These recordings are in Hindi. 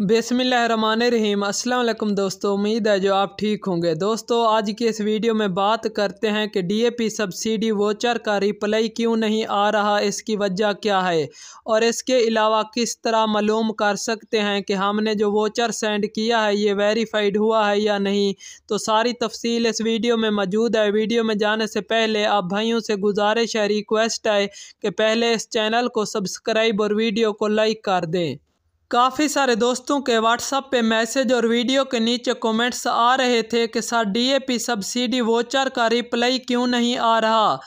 रहीम अस्सलाम दोस्तों उम्मीद है जो आप ठीक होंगे दोस्तों आज की इस वीडियो में बात करते हैं कि डीएपी सब्सिडी वोचर का रिप्लाई क्यों नहीं आ रहा इसकी वजह क्या है और इसके अलावा किस तरह मालूम कर सकते हैं कि हमने जो वोचर सेंड किया है ये वेरीफाइड हुआ है या नहीं तो सारी तफसील इस वीडियो में मौजूद है वीडियो में जाने से पहले आप भाइयों से गुजारिश है रिक्वेस्ट है कि पहले इस चैनल को सब्सक्राइब और वीडियो को लाइक कर दें काफ़ी सारे दोस्तों के व्हाट्सअप पे मैसेज और वीडियो के नीचे कमेंट्स आ रहे थे कि सर डीएपी सब्सिडी वोचर का रिप्लाई क्यों नहीं आ रहा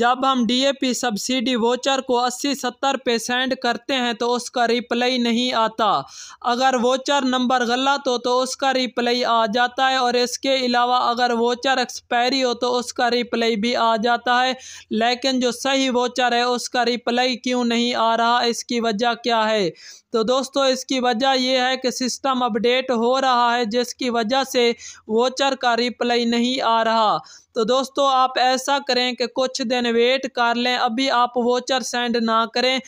जब हम डीएपी सब्सिडी वोचर को 80-70 पे सेंड करते हैं तो उसका रिप्लाई नहीं आता अगर वोचर नंबर गलत हो तो उसका रिप्लाई आ जाता है और इसके अलावा अगर वोचर एक्सपायरी हो तो उसका रिप्लाई भी आ जाता है लेकिन जो सही वोचर है उसका रिप्लाई क्यों नहीं आ रहा इसकी वजह क्या है तो दोस्तों इसकी वजह यह है कि सिस्टम अपडेट हो रहा है जिसकी वजह से वोचर का रिप्लाई नहीं आ रहा तो दोस्तों आप ऐसा करें कि कुछ दिन वेट कर लें अभी आप वोचर सेंड ना करें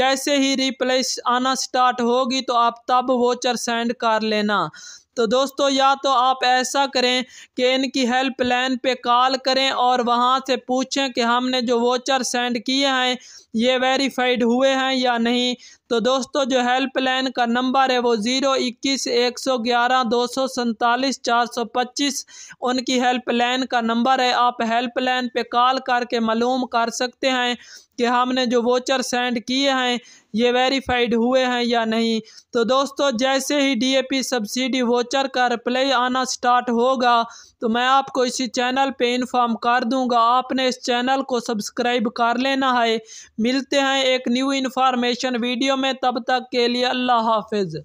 जैसे ही रिप्लेस आना स्टार्ट होगी तो आप तब वोचर सेंड कर लेना तो दोस्तों या तो आप ऐसा करें कि इनकी हेल्पलाइन पे कॉल करें और वहाँ से पूछें कि हमने जो वोचर सेंड किए हैं ये वेरीफाइड हुए हैं या नहीं तो दोस्तों जो हेल्पलाइन का नंबर है वो ज़ीरो इक्कीस एक सौ ग्यारह दो सौ सैंतालीस चार सौ पच्चीस उनकी हेल्पलाइन का नंबर है आप हेल्पलाइन पे कॉल करके मालूम कर सकते हैं कि हमने जो वोचर सेंड किए हैं ये वेरीफाइड हुए हैं या नहीं तो दोस्तों जैसे ही डीएपी सब्सिडी वोचर का रिप्लाई आना स्टार्ट होगा तो मैं आपको इसी चैनल पे इन्फॉर्म कर दूंगा आपने इस चैनल को सब्सक्राइब कर लेना है मिलते हैं एक न्यू इन्फॉर्मेशन वीडियो में तब तक के लिए अल्लाह हाफिज़